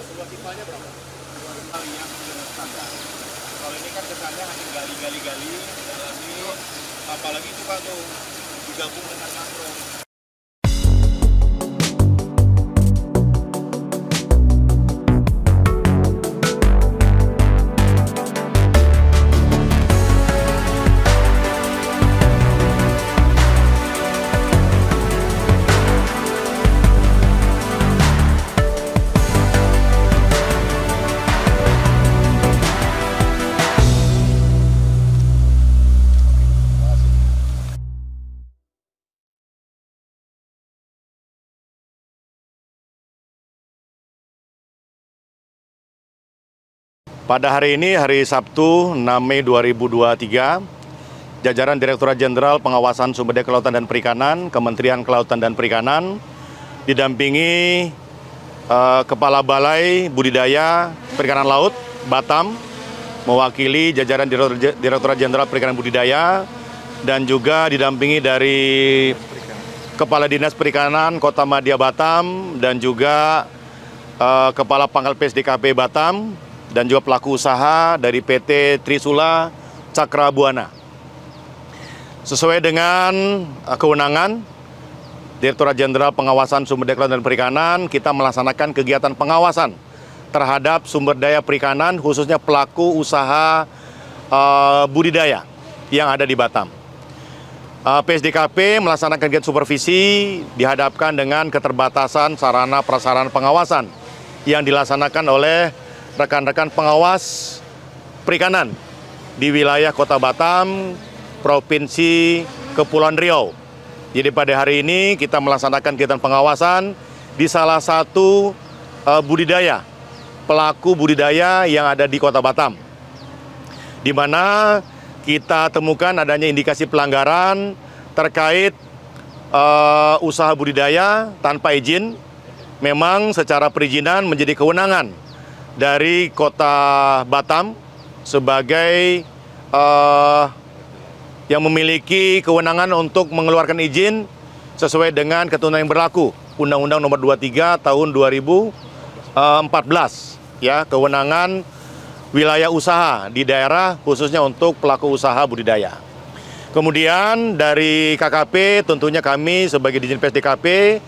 mas luas timpalnya berapa luas kali yang standar kalau ini kan kesannya hanya gali-gali-gali dalami apalagi itu kan tuh digabung dengan satu Pada hari ini, hari Sabtu 6 Mei 2023, jajaran Direktorat Jenderal Pengawasan Sumber Daya Kelautan dan Perikanan, Kementerian Kelautan dan Perikanan, didampingi eh, Kepala Balai Budidaya Perikanan Laut, Batam, mewakili jajaran Direktorat Jenderal Perikanan Budidaya, dan juga didampingi dari Kepala Dinas Perikanan Kota Madia Batam dan juga eh, Kepala Pangkal PSDKP Batam dan juga pelaku usaha dari PT Trisula Cakra Buana. Sesuai dengan eh, kewenangan Direktorat Jenderal Pengawasan Sumber Daya Kelautan dan Perikanan, kita melaksanakan kegiatan pengawasan terhadap sumber daya perikanan khususnya pelaku usaha uh, budidaya yang ada di Batam. Uh, eh, PSDKP melaksanakan kegiatan supervisi dihadapkan dengan keterbatasan sarana prasarana pengawasan yang dilaksanakan oleh rekan-rekan pengawas perikanan di wilayah Kota Batam, Provinsi Kepulauan Riau. Jadi pada hari ini kita melaksanakan kegiatan pengawasan di salah satu uh, budidaya, pelaku budidaya yang ada di Kota Batam. Di mana kita temukan adanya indikasi pelanggaran terkait uh, usaha budidaya tanpa izin memang secara perizinan menjadi kewenangan dari kota Batam sebagai uh, yang memiliki kewenangan untuk mengeluarkan izin sesuai dengan ketentuan yang berlaku Undang-Undang Nomor 23 Tahun 2014 eh, ya kewenangan wilayah usaha di daerah khususnya untuk pelaku usaha budidaya. Kemudian dari KKP tentunya kami sebagai Dijen PSDKP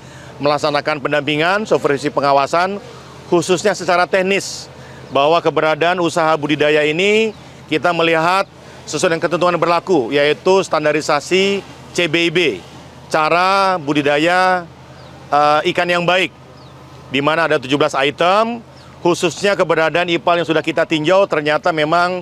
melaksanakan pendampingan, supervisi pengawasan khususnya secara teknis bahwa keberadaan usaha budidaya ini kita melihat sesuai dengan ketentuan yang berlaku yaitu standarisasi CBIB cara budidaya uh, ikan yang baik di mana ada 17 item khususnya keberadaan IPAL yang sudah kita tinjau ternyata memang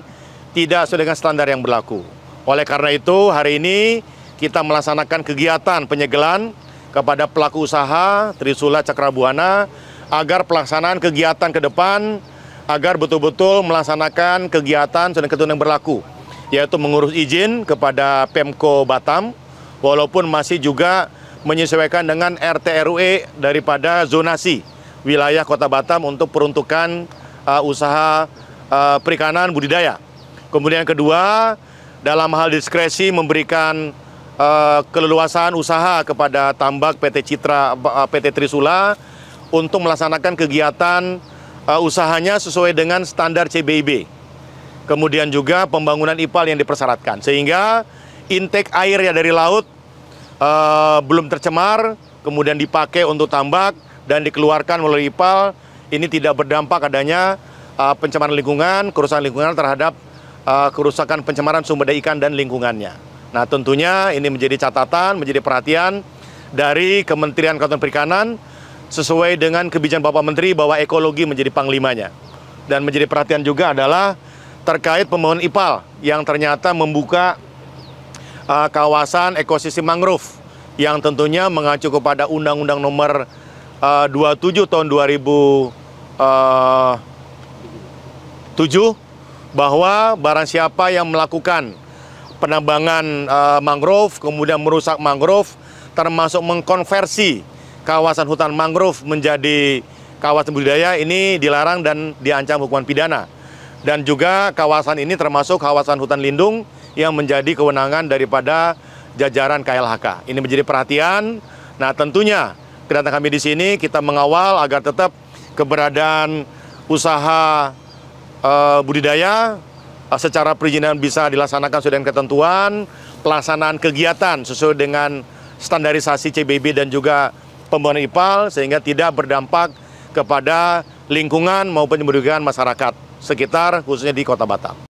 tidak sesuai dengan standar yang berlaku. Oleh karena itu hari ini kita melaksanakan kegiatan penyegelan kepada pelaku usaha Trisula Cakrabuana agar pelaksanaan kegiatan ke depan agar betul-betul melaksanakan kegiatan sudah ketentuan yang berlaku yaitu mengurus izin kepada Pemko Batam walaupun masih juga menyesuaikan dengan RT RW e daripada zonasi wilayah Kota Batam untuk peruntukan uh, usaha uh, perikanan budidaya. Kemudian kedua, dalam hal diskresi memberikan uh, keleluasaan usaha kepada Tambak PT Citra uh, PT Trisula untuk melaksanakan kegiatan uh, usahanya sesuai dengan standar CBIB. Kemudian juga pembangunan IPAL yang dipersyaratkan. Sehingga intake air ya dari laut uh, belum tercemar, kemudian dipakai untuk tambak dan dikeluarkan melalui IPAL. Ini tidak berdampak adanya uh, pencemaran lingkungan, kerusakan lingkungan terhadap uh, kerusakan pencemaran sumber daya ikan dan lingkungannya. Nah tentunya ini menjadi catatan, menjadi perhatian dari Kementerian Kelautan Perikanan sesuai dengan kebijakan Bapak Menteri bahwa ekologi menjadi panglimanya. Dan menjadi perhatian juga adalah terkait pembangunan IPAL yang ternyata membuka uh, kawasan ekosistem mangrove yang tentunya mengacu kepada Undang-Undang Nomor eh, uh, 27 tahun 2007 eh, bahwa barang siapa yang melakukan penambangan uh, mangrove kemudian merusak mangrove termasuk mengkonversi kawasan hutan mangrove menjadi kawasan budidaya ini dilarang dan diancam hukuman pidana. Dan juga kawasan ini termasuk kawasan hutan lindung yang menjadi kewenangan daripada jajaran KLHK. Ini menjadi perhatian. Nah, tentunya kedatangan kami di sini kita mengawal agar tetap keberadaan usaha uh, budidaya uh, secara perizinan bisa dilaksanakan sesuai dengan ketentuan, pelaksanaan kegiatan sesuai dengan standarisasi CBB dan juga pembangunan IPAL sehingga tidak berdampak kepada lingkungan maupun merugikan masyarakat sekitar khususnya di Kota Batam.